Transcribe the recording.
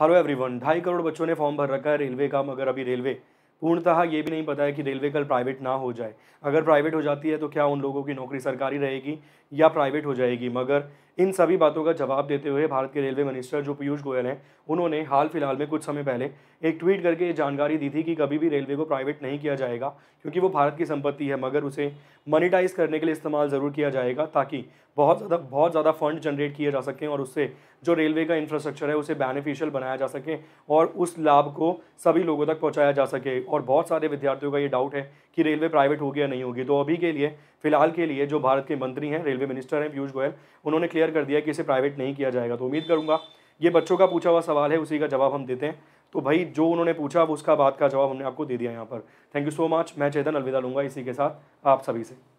hello everyone ढाई करोड़ बच्चों ने फॉर्म भर रखा है रेलवे का मगर अभी रेलवे पूर्णतः ये भी नहीं पता है कि रेलवे कल प्राइवेट ना हो जाए अगर प्राइवेट हो जाती है तो क्या उन लोगों की नौकरी सरकारी रहेगी या प्राइवेट हो जाएगी मगर इन सभी बातों का जवाब देते हुए भारत के रेलवे मिनिस्टर जो पीयूष गोयल हैं उन्होंने हाल फिलहाल में कुछ समय पहले एक ट्वीट करके ये जानकारी दी थी कि कभी भी रेलवे को प्राइवेट नहीं किया जाएगा क्योंकि वो भारत की संपत्ति है मगर उसे मनीटाइज करने के लिए इस्तेमाल ज़रूर किया जाएगा ताकि बहुत ज़्यादा बहुत ज़्यादा फंड जनरेट किए जा सकें और उससे जो रेलवे का इंफ्रास्ट्रक्चर है उसे बेनिफिशियल बनाया जा सके और उस लाभ को सभी लोगों तक पहुँचाया जा सके और बहुत सारे विद्यार्थियों का ये डाउट है कि रेलवे प्राइवेट होगी या नहीं होगी तो अभी के लिए फिलहाल के लिए जो भारत के मंत्री हैं रेलवे मिनिस्टर हैं पीयूष गोयल उन्होंने क्लियर कर दिया कि इसे प्राइवेट नहीं किया जाएगा तो उम्मीद करूँगा ये बच्चों का पूछा हुआ सवाल है उसी का जवाब हम देते हैं तो भाई जो उन्होंने पूछा उसका बात का जवाब हमने आपको दे दिया यहाँ पर थैंक यू सो मच मैं चेतन अलविदा लूँगा इसी के साथ आप सभी से